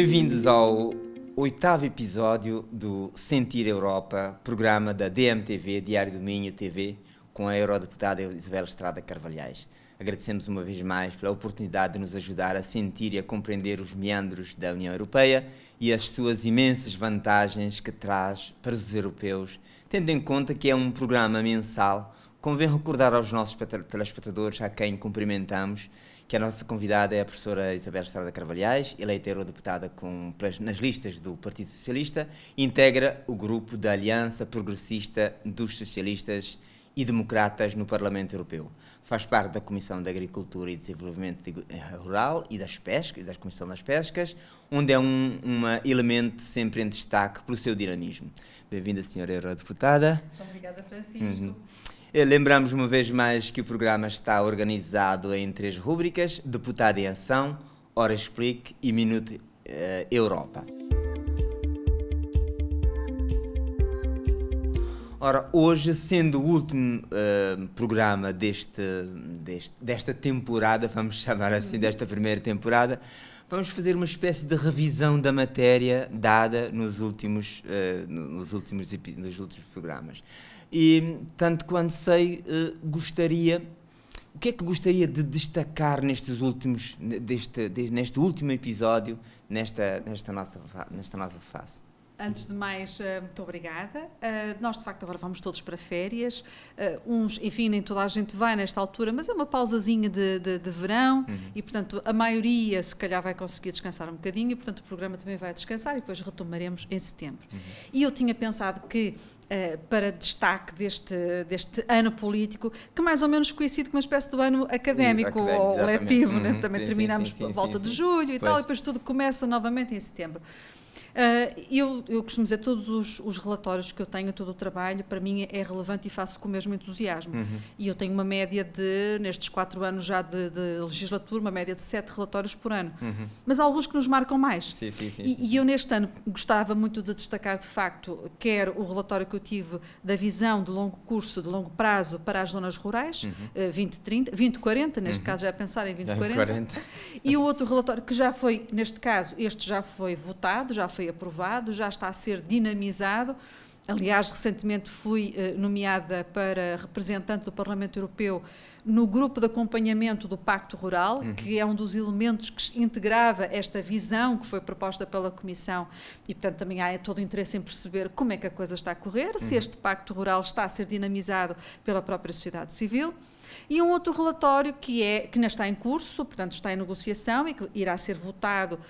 Bem-vindos ao oitavo episódio do Sentir Europa, programa da DMTV, Diário do Minho TV, com a eurodeputada Isabel Estrada Carvalhais. Agradecemos uma vez mais pela oportunidade de nos ajudar a sentir e a compreender os meandros da União Europeia e as suas imensas vantagens que traz para os europeus, tendo em conta que é um programa mensal. Convém recordar aos nossos telespectadores, a quem cumprimentamos, que a nossa convidada é a professora Isabel Estrada Carvalhais, eleita é eurodeputada com, nas listas do Partido Socialista, integra o grupo da Aliança Progressista dos Socialistas e Democratas no Parlamento Europeu. Faz parte da Comissão da Agricultura e Desenvolvimento eh, Rural e das Pescas, e da Comissão das Pescas, onde é um uma eh, elemento sempre em destaque pelo seu dinamismo. Bem-vinda, senhora Eurodeputada. Obrigada, Francisco. Uhum. Eh, lembramos uma vez mais que o programa está organizado em três rúbricas: Deputado em Ação, Hora Explique e Minuto eh, Europa. Ora, hoje, sendo o último uh, programa deste, deste, desta temporada, vamos chamar assim, desta primeira temporada, vamos fazer uma espécie de revisão da matéria dada nos últimos, uh, nos últimos, nos últimos programas. E, tanto quanto sei, uh, eh, gostaria. O que é que gostaria de destacar nestes últimos, deste, deste, neste último episódio, nesta, nesta, nossa, nesta nossa fase? Antes de mais, eh, muito obrigada. Eh, nós, de facto, agora vamos todos para férias. Eh, uns, enfim, nem toda a gente vai nesta altura, mas é uma pausazinha de, de, de verão uhum. e, portanto, a maioria, se calhar, vai conseguir descansar um bocadinho e, portanto, o programa também vai descansar e depois retomaremos em setembro. Uhum. E eu tinha pensado que, para destaque deste, deste ano político, que mais ou menos coincide com uma espécie do ano académico, académico ou letivo, né? uhum. né? também sim, terminamos sim, sim, a volta de julho e pois. tal, e depois tudo começa novamente em setembro. Ah, eu, eu costumo dizer, todos os, os, relatórios que eu tenho, todo o trabalho, para mim é relevante e faço com o mesmo entusiasmo. Uhum. E eu tenho uma média de, nestes quatro anos já de, de legislatura, uma média de sete relatórios por ano. Uhum. Mas há alguns que nos marcam mais. Sim, sim, sim, e, e, eu neste ano gostava muito de destacar, de facto, quer o relatório que eu tive da visão de longo curso, de longo prazo para as zonas rurais, uhum. 2030, ah, 2040, neste uhum. caso já a é pensar em 2040. É, e o outro relatório que já foi, neste caso, este já foi votado, já foi foi aprovado, já está a ser dinamizado. Aliás, recentemente fui eh, nomeada para representante do Parlamento Europeu no grupo de acompanhamento do Pacto Rural, uhum. que é um dos elementos que integrava esta visão que foi proposta pela Comissão. E, portanto, também há todo o interesse em perceber como é que a coisa está a correr, uhum. se este Pacto Rural está a ser dinamizado pela própria sociedade civil e um outro relatório que, é, que ainda está em curso, portanto está em negociação e que irá ser votado uh,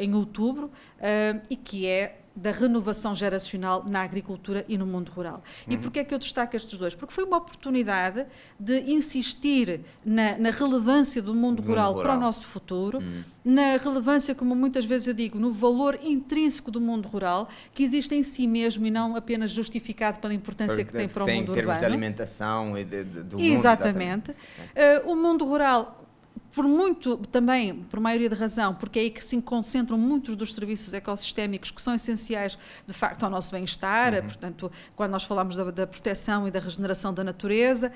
em outubro uh, e que é da renovação geracional na agricultura e no mundo rural. Uhum. E porquê é que eu destaco estes dois? Porque foi uma oportunidade de insistir na, na relevância do mundo, rural, rural, para o nosso futuro, uhum. na relevância, como muitas vezes eu digo, no valor intrínseco do mundo rural, que existe em si mesmo e não apenas justificado pela importância Porque que tem para o mundo urbano. Em termos urbano. de alimentação e de, de, do exatamente. mundo. Exatamente. Uh, o mundo rural por muito, também, por maioria de razão, porque é aí que se concentram muitos dos serviços ecossistémicos que são essenciais, de facto, ao nosso bem-estar, uhum. portanto, quando nós falamos da, da proteção e da regeneração da natureza,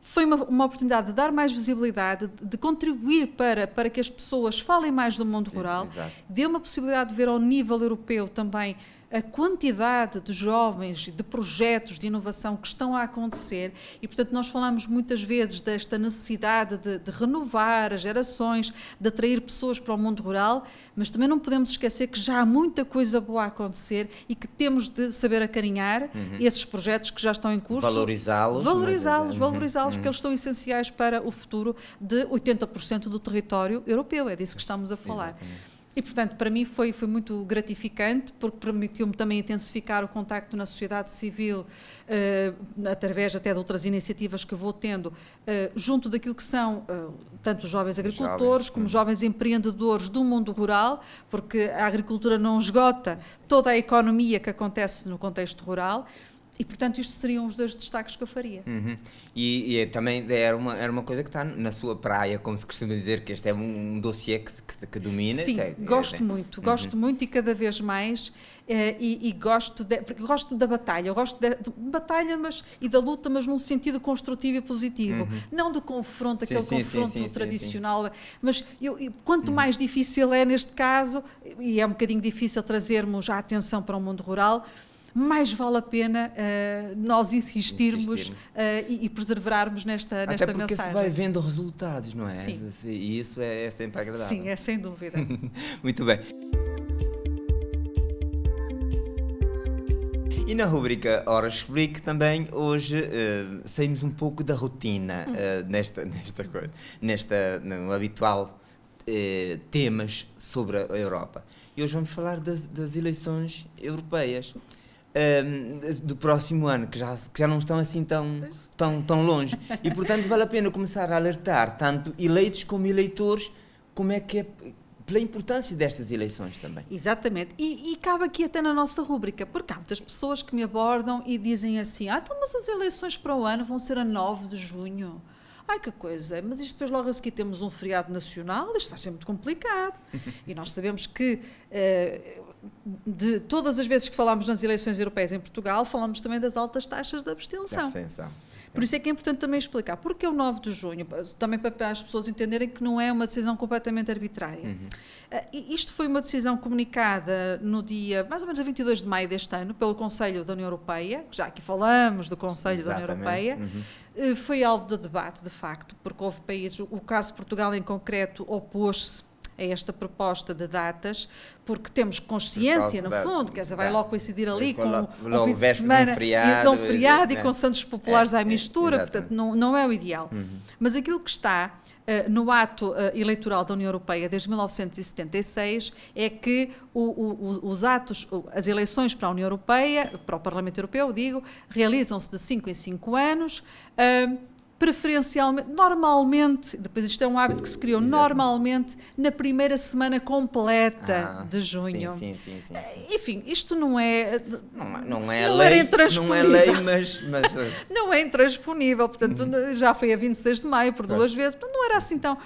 foi uma, uma, oportunidade de dar mais visibilidade, de, de, contribuir para, para que as pessoas falem mais do mundo rural, Exato. deu uma possibilidade de ver ao nível europeu também a quantidade de jovens, e de projetos de inovação que estão a acontecer e, portanto, nós falamos muitas vezes desta necessidade de, de, renovar as gerações, de atrair pessoas para o mundo rural, mas também não podemos esquecer que já há muita coisa boa a acontecer e que temos de saber acarinhar uhum. esses projetos que já estão em curso. Valorizá-los. Valorizá-los, é- valorizá-los, uhum. porque uhum. eles são essenciais para o futuro de 80% do território europeu, é disso que estamos a falar. Exatamente. E, portanto, para mim foi, foi muito gratificante, porque permitiu-me também intensificar o contacto na sociedade civil, eh, através até de outras iniciativas que vou tendo, eh, junto daquilo que são eh, tanto os jovens agricultores jovens. como jovens empreendedores do mundo rural, porque a agricultura não esgota toda a economia que acontece no contexto rural. E, portanto, isto seriam os dois destaques que eu faria. Uhum. E, e, é também é, era uma, era uma coisa que está na sua praia, como se costuma dizer, que este é um, um dossiê que, que, que domina. Sim, que, é, gosto é, muito, uhum. gosto muito e cada vez mais. Eh, e, e, gosto, de, gosto da batalha, eu gosto de, de, batalha mas, e da luta, mas num sentido construtivo e positivo. Uhum. Não do confronto, aquele sim, confronto sim, sim, tradicional. Mas eu, quanto uhum. mais difícil é neste caso, e é um bocadinho difícil trazermos a atenção para o mundo rural mais vale a pena uh, nós insistirmos uh, e, e, perseverarmos nesta, nesta Até porque se vai vendo resultados, não é? Sim. E isso é, é sempre agradável. Sim, é sem dúvida. Muito bem. E na rubrica Horas Explique também hoje uh, saímos um pouco da rotina uh, nesta, nesta coisa, nesta no habitual uh, temas sobre a Europa. E hoje vamos falar das, das eleições europeias um, ehm, do próximo ano, que já, que já não estão assim tão, tão, tão longe. E, portanto, vale a pena começar a alertar, tanto eleitos como eleitores, como é que é pela importância destas eleições também. Exatamente. E, e cabe aqui até na nossa rúbrica, porque há muitas pessoas que me abordam e dizem assim: ah, então, mas as eleições para o ano vão ser a 9 de junho ai que coisa, mas isto depois logo a seguir temos um feriado nacional, isto vai ser muito complicado. e nós sabemos que eh, de todas as vezes que falámos nas eleições europeias em Portugal, falámos também das altas taxas de abstenção. De abstenção. Por isso é que é importante também explicar. Porque é o 9 de junho? Também para as pessoas entenderem que não é uma decisão completamente arbitrária. Uhum. Eh, isto foi uma decisão comunicada no dia, mais ou menos a 22 de maio deste ano, pelo Conselho da União Europeia, já aqui falamos do Conselho Exatamente. da União Europeia. Uhum. Eh, foi alvo de debate, de facto, porque houve países, o caso de Portugal em concreto, opôs-se a esta proposta de datas, porque temos consciência, no fundo, quer dizer, vai logo coincidir ali com, o fim de semana, um e, um friado e com né? santos populares é, à mistura, portanto, não, não é o ideal. Uhum. Mas aquilo que está eh, no ato eh, eleitoral da União Europeia desde 1976 é que os atos, as eleições para a União Europeia, para o Parlamento Europeu, digo, realizam-se de 5 em 5 anos. Eh, preferencialmente, normalmente, depois isto é um hábito que se criou, Exato. normalmente na primeira semana completa ah, de junho. Sim, sim, sim, sim, eh, Enfim, isto não é. Não, é, não é não lei. É não é lei, mas. mas... não é intransponível, portanto, uhum. já foi a 26 de maio por duas claro. vezes, portanto, não era assim tão.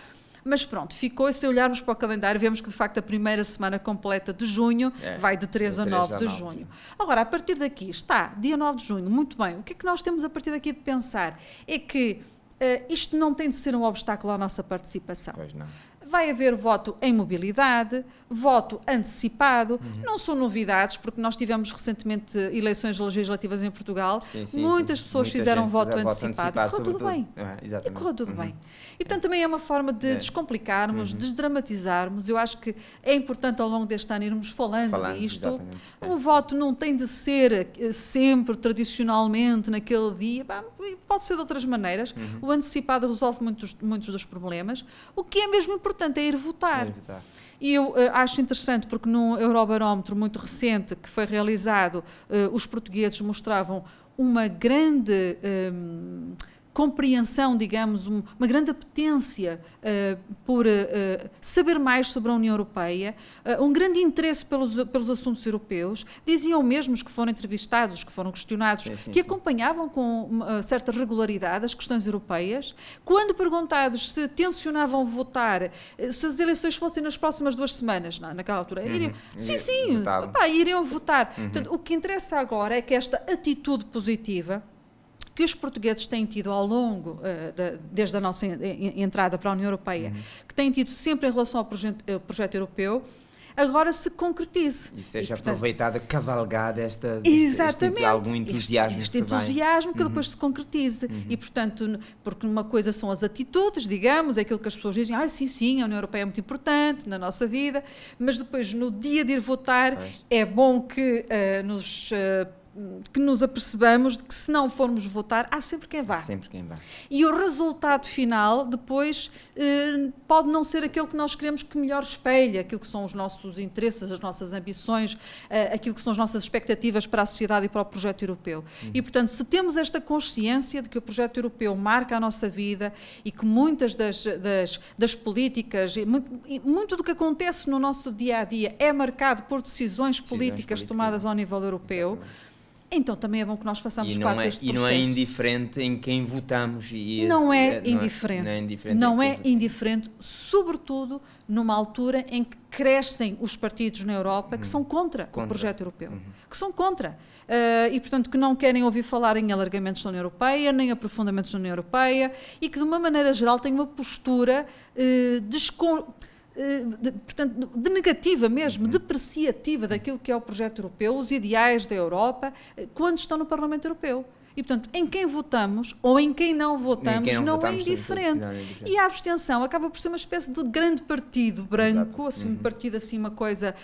Mas pronto, ficou. se olharmos para o calendário, vemos que de facto a primeira semana completa de junho é, vai de 3, de 3 a 9 de 9. junho. Agora, a partir daqui, está, dia 9 de junho, muito bem. O que é que nós temos a partir daqui de pensar? É que. Uh, isto não tem de ser um obstáculo à nossa participação. Pois não vai haver voto em mobilidade, voto antecipado. Uhum. Não são novidades, porque nós tivemos recentemente eleições legislativas em Portugal. Sim, sim, Muitas sim. pessoas Muita fizeram voto antecipado. antecipado. É, correu tudo bem. É, e correu tudo uhum. bem. E portanto também é uma forma de é. descomplicarmos, uhum. desdramatizarmos. Eu acho que é importante ao longo deste ano irmos falando, falando disto. Exatamente. O voto não tem de ser eh, sempre tradicionalmente naquele dia. Bah, pode ser de outras maneiras. Uhum. O antecipado resolve muitos, muitos dos problemas. O que é mesmo importante é ir votar. É E eu uh, acho interessante porque num Eurobarómetro muito recente que foi realizado, uh, os portugueses mostravam uma grande um, ehm, compreensão, digamos, um, uma grande apetência uh, por uh, saber mais sobre a União Europeia, uh, um grande interesse pelos, pelos assuntos europeus, diziam mesmo os que foram entrevistados, os que foram questionados, sim, sim, que acompanhavam com certa regularidade as questões europeias. Quando perguntados se tensionavam votar, se as eleições fossem nas próximas duas semanas, na naquela altura, uhum. iriam, uhum. sim, sim, iriam votar. Uhum. Portanto, o que interessa agora é que esta atitude positiva, que os portugueses têm tido ao longo, uh, desde a nossa entrada para a União Europeia, uhum. que têm tido sempre em relação ao projeto, eh, projeto europeu, agora se concretize. E seja e, portanto, aproveitada, cavalgada esta, tipo exatamente este, algum entusiasmo. Este, este que entusiasmo que uhum. depois se concretize. Uhum. E, portanto, porque uma coisa são as atitudes, digamos, é aquilo que as pessoas dizem, ah, sim, sim, a União Europeia é muito importante na nossa vida, mas depois, no dia de ir votar, pois. é bom que uh, nos. Uh, que nos apercebamos de que se não formos votar, há sempre quem vá. Sempre quem vá. E o resultado final, depois, eh, pode não ser aquele que nós queremos que melhor espelhe aquilo que são os nossos interesses, as nossas ambições, eh, aquilo que são as nossas expectativas para a sociedade e para o projeto europeu. Uhum. E, portanto, se temos esta consciência de que o projeto europeu marca a nossa vida e que muitas das, das, das políticas, e muito, muito, do que acontece no nosso dia-a-dia -dia é marcado por decisões, decisões políticas, políticas, tomadas ao nível europeu, Exatamente então também é bom que nós façamos e parte é, deste processo. E não é indiferente em quem votamos. E não, é, é, indiferente. É- não é indiferente. Não é indiferente, sobretudo numa altura em que crescem os partidos na Europa que uhum. são contra, contra, o projeto europeu. Uhum. Que são contra. Uh, e, portanto, que não querem ouvir falar em alargamentos da União Europeia, nem aprofundamentos da União Europeia, e que, de uma maneira geral, têm uma postura uh, eh, desconfortável eh, de, portanto, de negativa mesmo, uhum. depreciativa daquilo que é o projeto europeu, os ideais da Europa, eh, quando estão no Parlamento Europeu. E, portanto, em quem votamos ou em quem não votamos, quem não, não, é votamos, é indiferente. não, é indiferente. E a abstenção acaba por ser uma espécie de grande partido branco, assim, uhum. um partido assim, uma coisa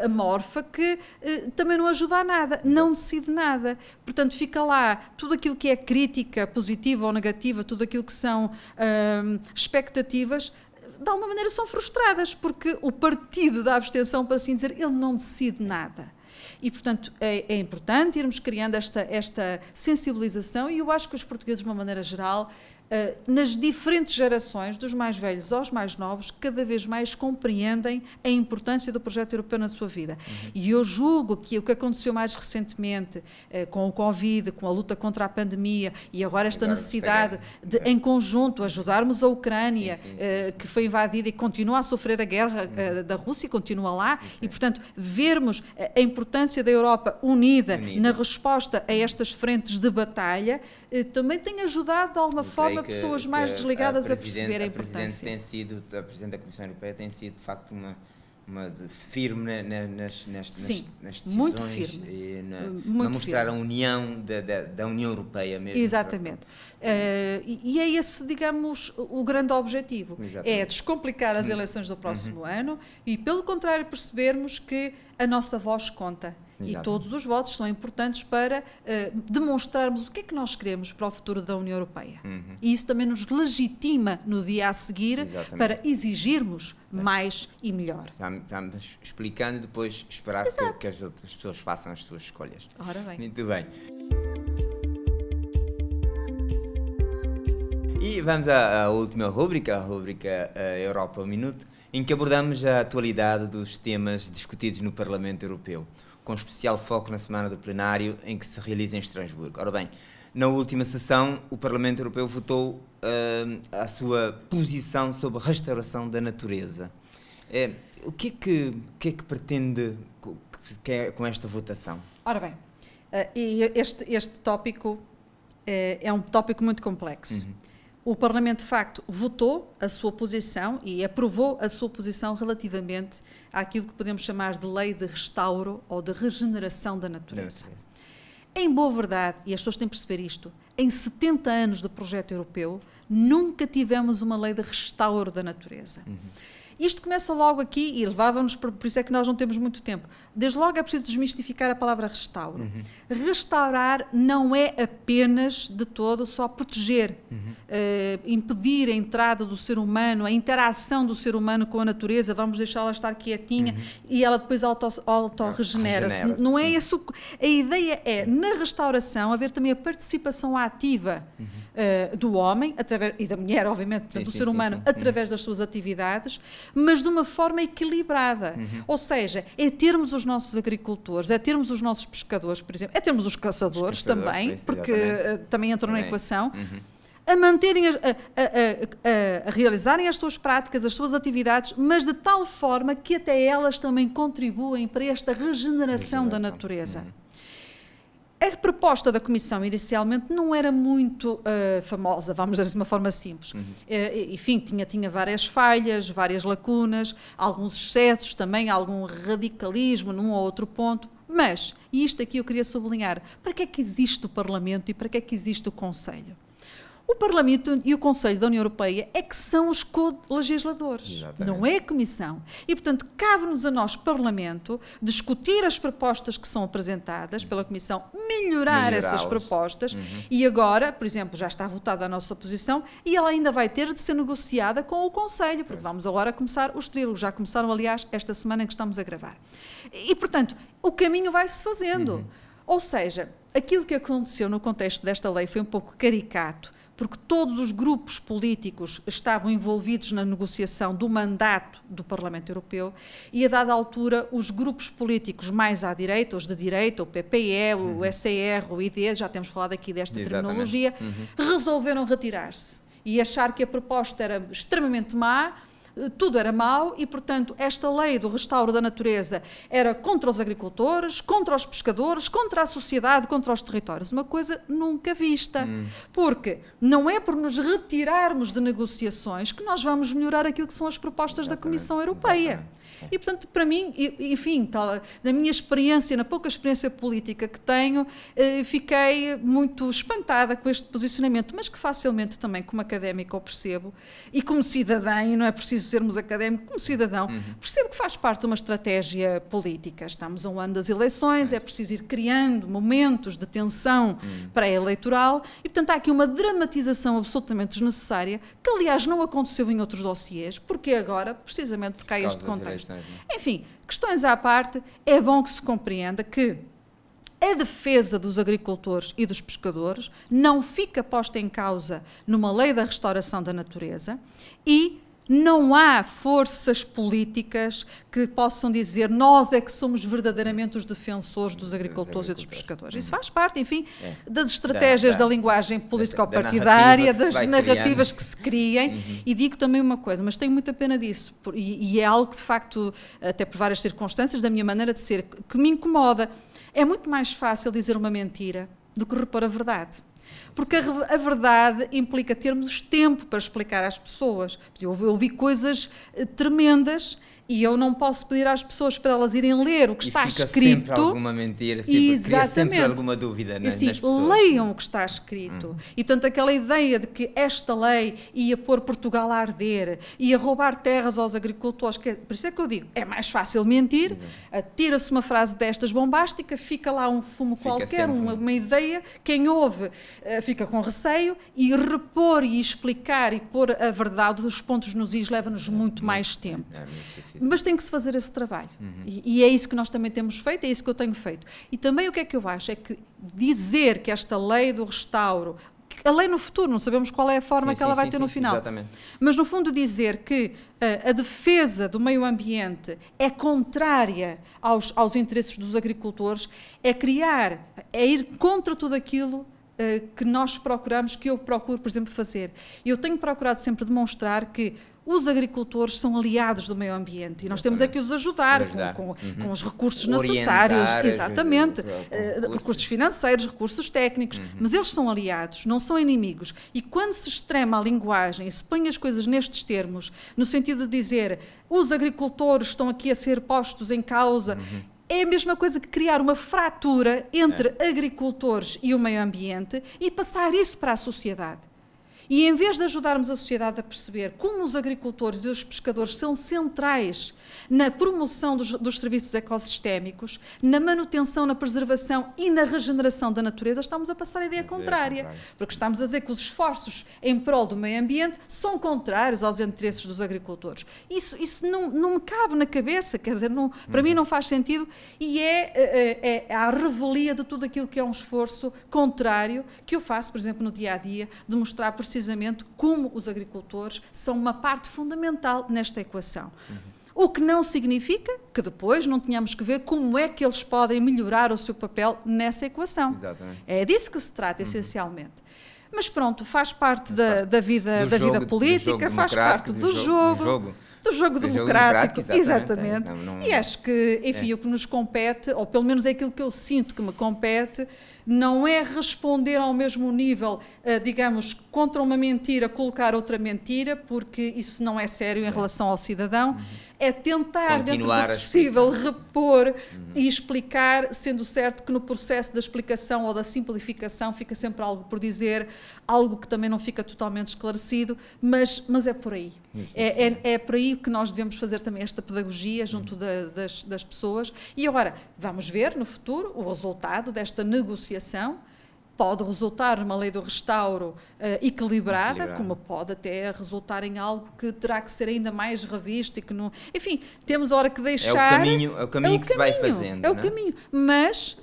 uh, amorfa, que uh, também não ajuda a nada, não decide nada. Portanto, fica lá tudo aquilo que é crítica, positiva ou negativa, tudo aquilo que são uh, expectativas, de alguma maneira são frustradas, porque o partido da abstenção, para assim dizer, ele não decide nada. E, portanto, é, é, importante irmos criando esta, esta sensibilização e eu acho que os portugueses, de uma maneira geral, ah, nas diferentes gerações, dos mais velhos aos mais novos, cada vez mais compreendem a importância do projeto europeu na sua vida. Uhum. E eu julgo que o que aconteceu mais recentemente ah, com o Covid, com a luta contra a pandemia e agora esta agora, necessidade de, em conjunto, ajudarmos a Ucrânia, sim, ah, sim, sim, que foi invadida e continua a sofrer a guerra uhum. da Rússia, continua lá, Isso e, é. portanto, vermos a importância da Europa unida, unida. na resposta a estas frentes de batalha, eh, também tem ajudado de alguma é forma leva que, pessoas mais desligadas a, a perceber a, importância. Tem sido, a Presidente da Comissão Europeia tem sido, de facto, uma, uma firme na, nas, nas, Sim, nas, decisões muito firme. e na, muito mostrar firme. a união da, da, da, União Europeia mesmo. Exatamente. Uh, e, e é esse, digamos, o grande objetivo. É Exatamente. É descomplicar as uhum. eleições do próximo uhum. ano e, pelo contrário, percebermos que a nossa voz conta e todos os votos são importantes para uh, demonstrarmos o que é que nós queremos para o futuro da União Europeia. Uhum. E isso também nos legitima no dia a seguir Exatamente. para exigirmos é. mais e melhor. Estamos tá, tá, explicando e depois esperar que, que, as outras pessoas façam as suas escolhas. Ora bem. Muito bem. E vamos à, à última rúbrica, a rúbrica uh, Europa Minuto, em que abordamos a atualidade dos temas discutidos no Parlamento Europeu com especial foco na semana do plenário em que se realiza em Estrasburgo. Ora bem, na última sessão, o Parlamento Europeu votou uh, a sua posição sobre a restauração da natureza. Eh, o que é que, que, é que pretende que é, com esta votação? Ora bem, uh, este, este tópico é, é, um tópico muito complexo. Uhum o Parlamento, de facto, votou a sua posição e aprovou a sua posição relativamente àquilo que podemos chamar de lei de restauro ou de regeneração da natureza. Em boa verdade, e as pessoas têm de perceber isto, em 70 anos de projeto europeu, nunca tivemos uma lei de restauro da natureza. Uhum. Isto começa logo aqui e levava-nos, por, por, isso é que nós não temos muito tempo. Desde logo é preciso desmistificar a palavra restauro. Uhum. Restaurar não é apenas de todo só proteger, uhum. uh, impedir a entrada do ser humano, a interação do ser humano com a natureza, vamos deixá-la estar quietinha uhum. e ela depois auto-regenera-se. Auto não é isso. Uhum. A ideia é, uhum. na restauração, haver também a participação ativa. Uhum eh, do homem através, e da mulher, obviamente, sim, do sim, ser humano, sim, através das suas atividades, mas de uma forma equilibrada. Uhum. Ou seja, é termos os nossos agricultores, é termos os nossos pescadores, por exemplo, é termos os caçadores, os caçadores também, isso, porque uh, também entram também. na equação. Uhum a manterem, a, a, a, a, realizarem as suas práticas, as suas atividades, mas de tal forma que até elas também contribuem para esta regeneração, regeneração. da natureza. Uhum. A proposta da Comissão inicialmente não era muito uh, famosa, vamos dizer assim, de uma forma simples. Uhum. Uh, enfim, tinha, tinha várias falhas, várias lacunas, alguns excessos também, algum radicalismo num ou outro ponto. Mas, e isto aqui eu queria sublinhar, para que é que existe o Parlamento e para que é que existe o Conselho? O Parlamento e o Conselho da União Europeia é que são os co-legisladores, não é a Comissão. E, portanto, cabe-nos a nós, Parlamento, discutir as propostas que são apresentadas pela Comissão, melhorar essas propostas. Uhum. E agora, por exemplo, já está votada a nossa posição e ela ainda vai ter de ser negociada com o Conselho, porque é. vamos agora começar os trílogos. Já começaram, aliás, esta semana em que estamos a gravar. E, portanto, o caminho vai-se fazendo. Uhum. Ou seja, aquilo que aconteceu no contexto desta lei foi um pouco caricato porque todos os grupos políticos estavam envolvidos na negociação do mandato do Parlamento Europeu e, a dada altura, os grupos políticos mais à direita, os de direita, o PPE, uhum. o SR, o ID, já temos falado aqui desta Exatamente. terminologia, uhum. resolveram retirar-se e achar que a proposta era extremamente má eh, tudo era mau e, portanto, esta lei do restauro da natureza era contra os agricultores, contra os pescadores, contra a sociedade, contra os territórios. Uma coisa nunca vista. Hum. Porque não é por nos retirarmos de negociações que nós vamos melhorar aquilo que são as propostas Exatamente. da Comissão Europeia. Exatamente. E, portanto, para mim, enfim, tal, na minha experiência, na pouca experiência política que tenho, eh, fiquei muito espantada com este posicionamento, mas que facilmente também, como académica, eu percebo, e como cidadã, e não é preciso sermos académicos, como cidadão, uhum. percebo que faz parte de uma estratégia política. Estamos a um ano das eleições, é preciso ir criando momentos de tensão uhum. pré-eleitoral, e, portanto, há aqui uma dramatização absolutamente desnecessária, que, aliás, não aconteceu em outros dossiers, porque agora, precisamente porque há este contexto. Percebe. Enfim, questões à parte, é bom que se compreenda que a defesa dos agricultores e dos pescadores não fica posta em causa numa lei da restauração da natureza e não há forças políticas que possam dizer nós é que somos verdadeiramente os defensores dos agricultores e dos pescadores. Isso uhum. faz parte, enfim, é. das estratégias da, da, da linguagem político-partidária, narrativa das narrativas criando. que se uhum. criem. Uhum. E digo também uma coisa, mas tenho muita pena disso, e, e é algo que de facto, até por várias circunstâncias, da minha maneira de ser, que me incomoda. É muito mais fácil dizer uma mentira do que repor a verdade. Porque a, a, verdade implica termos tempo para explicar às pessoas. Eu ouvi coisas eh, tremendas e eu não posso pedir às pessoas para elas irem ler o que e está fica escrito. sempre alguma mentira, sempre, Exatamente. sempre alguma dúvida né, assim, nas pessoas. Leiam o que está escrito. Hum. E portanto aquela ideia de que esta lei ia pôr Portugal a arder, ia roubar terras aos agricultores, que, é, por isso é que eu digo, é mais fácil mentir, tira-se uma frase destas bombástica, fica lá um fumo fica qualquer, uma, uma, ideia, quem ouve eh, eh, fica com receio e repor e explicar e pôr a verdade dos pontos nos is leva-nos é muito mais tempo. É Mas tem que se fazer esse trabalho. Uhum. E, e, é isso que nós também temos feito, é isso que eu tenho feito. E também o que é que eu acho? É que dizer que esta lei do restauro a lei no futuro, não sabemos qual é a forma sim, que ela sim, vai sim, ter no final. Exatamente. Mas, no fundo, dizer que uh, a defesa do meio ambiente é contrária aos, aos interesses dos agricultores é criar, é ir contra tudo aquilo eh, que nós procuramos, que eu procuro, por exemplo, fazer. Eu tenho procurado sempre demonstrar que os agricultores são aliados do meio ambiente e nós temos é que os ajudar, ajudar. Com, com, uhum. com, os recursos Orientar, necessários, exatamente, eh, recursos financeiros, recursos técnicos, uhum. mas eles são aliados, não são inimigos. E quando se extrema a linguagem e se põe as coisas nestes termos, no sentido de dizer os agricultores estão aqui a ser postos em causa, uhum é a mesma coisa que criar uma fratura entre é. agricultores e o meio ambiente e passar isso para a sociedade. E em vez de ajudarmos a sociedade a perceber como os agricultores e os pescadores são centrais na promoção dos, dos serviços ecossistémicos, na manutenção, na preservação e na regeneração da natureza, estamos a passar a ideia contrária. Porque estamos a dizer que os esforços em prol do meio ambiente são contrários aos interesses dos agricultores. Isso, isso não, não me cabe na cabeça, quer dizer, não, para mim uhum. não faz sentido e é, é, é, é a revelia de tudo aquilo que é um esforço contrário que eu faço, por exemplo, no dia a dia, de mostrar precisamente precisamente como os agricultores são uma parte fundamental nesta equação. Uhum. O que não significa que depois não tenhamos que ver como é que eles podem melhorar o seu papel nessa equação. Exatamente. É disso que se trata, uhum. essencialmente. Mas pronto, faz parte é, da, da vida, da jogo, vida política, faz parte do, do jogo, jogo do jogo do democrático, jogo democrático, exatamente. exatamente. É, não, não, e acho que, enfim, é. o que nos compete, ou pelo menos é aquilo que eu sinto que me compete, não é responder ao mesmo nível, eh, digamos, contra uma mentira, colocar outra mentira, porque isso não é sério em é. relação ao cidadão, uhum. é tentar, Continuar dentro do possível, uhum. repor uhum. e explicar, sendo certo que no processo da explicação ou da simplificação fica sempre algo por dizer, algo que também não fica totalmente esclarecido, mas, mas é por aí. Isso, é, é, é, por aí que nós devemos fazer também esta pedagogia junto uhum. da, das, das pessoas. E agora, vamos ver no futuro o resultado desta negociação investigação pode resultar numa lei do restauro uh, equilibrada, como pode até resultar em algo que terá que ser ainda mais revisto e que não. Enfim, temos hora que deixar. É o caminho, é o caminho é o que caminho, se vai fazendo. É o né? caminho. Mas, uh,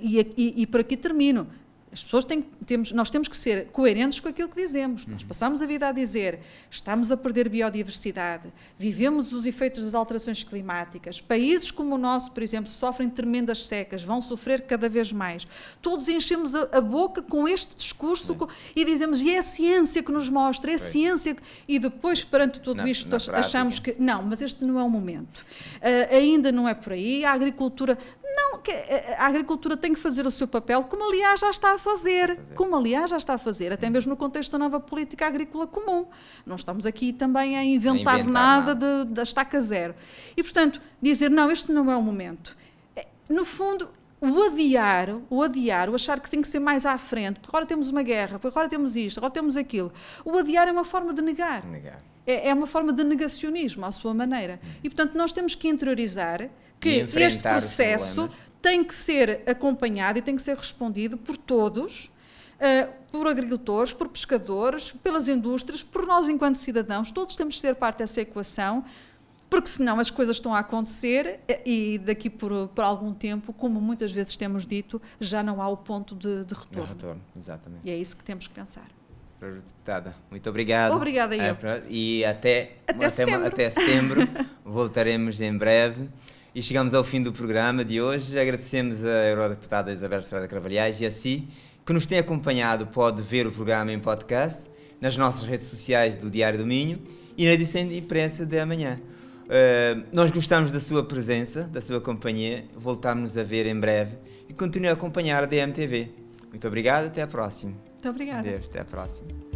e, e, e por aqui termino, as pessoas têm, temos, nós temos que ser coerentes com aquilo que dizemos. Uhum. Nós passamos a vida a dizer estamos a perder biodiversidade, vivemos os efeitos das alterações climáticas, países como o nosso, por exemplo, sofrem tremendas secas, vão sofrer cada vez mais. Todos enchemos a, a boca com este discurso é. com, e dizemos e é a ciência que nos mostra, é a ciência. Que, e depois, perante tudo na, isto, na achamos prática. que não, mas este não é o momento. Uh, ainda não é por aí. A agricultura, não, eh, eh, a agricultura tem que fazer o seu papel, como aliás já está a fazer, fazer. como aliás já está a fazer, até hum. mesmo no contexto da nova política agrícola comum. Não estamos aqui também a inventar, a inventar nada, nada. da estaca zero. E, portanto, dizer, não, este não é o momento. É, no fundo, o adiar, o adiar, o achar que tem que ser mais à frente, porque agora temos uma guerra, porque agora temos isto, agora temos aquilo. O adiar é uma forma de negar. negar. É, é uma forma de negacionismo, à sua maneira. Hum. E, portanto, nós temos que interiorizar que este processo tem que ser acompanhado e tem que ser respondido por todos. Uh, por agricultores, por pescadores, pelas indústrias, por nós enquanto cidadãos, todos temos de ser parte dessa equação, porque senão as coisas estão a acontecer eh, e daqui por, por algum tempo, como muitas vezes temos dito, já não há o ponto de, de retorno. De retorno, exatamente. E é isso que temos que pensar. Deputada, muito obrigado. Obrigada é, eu. É, e até, até, até setembro. Até setembro voltaremos em breve. E chegamos ao fim do programa de hoje. Agradecemos a Eurodeputada Isabel Estrada Carvalhais e a si que nos tem acompanhado. Pode ver o programa em podcast, nas nossas redes sociais do Diário do Minho e na edição de imprensa de amanhã. Uh, nós gostamos da sua presença, da sua companhia. Voltamos a ver em breve e continue a acompanhar a DMTV. Muito obrigado, até a próxima. Muito obrigada. até a próxima.